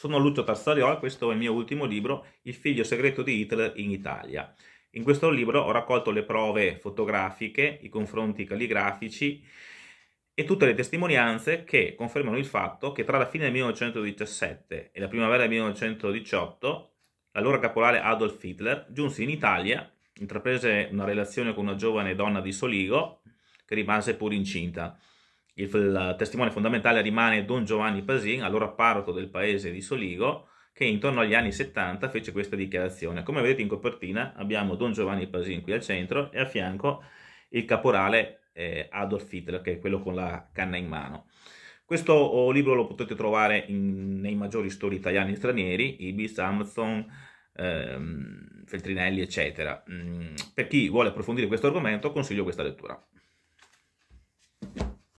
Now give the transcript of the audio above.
Sono Lucio Tartariola, questo è il mio ultimo libro, Il figlio segreto di Hitler in Italia. In questo libro ho raccolto le prove fotografiche, i confronti calligrafici e tutte le testimonianze che confermano il fatto che tra la fine del 1917 e la primavera del 1918 l'allora caporale Adolf Hitler giunse in Italia, intraprese una relazione con una giovane donna di Soligo che rimase pur incinta. Il, testimone fondamentale rimane Don Giovanni Pasin, allora parroco del paese di Soligo, che intorno agli anni 70 fece questa dichiarazione. Come vedete in copertina abbiamo Don Giovanni Pasin qui al centro e a fianco il caporale eh, Adolf Hitler, che è quello con la canna in mano. Questo oh, libro lo potete trovare in, nei maggiori store italiani e stranieri, Ibis, Amazon, ehm, Feltrinelli, eccetera. Mm, per chi vuole approfondire questo argomento consiglio questa lettura.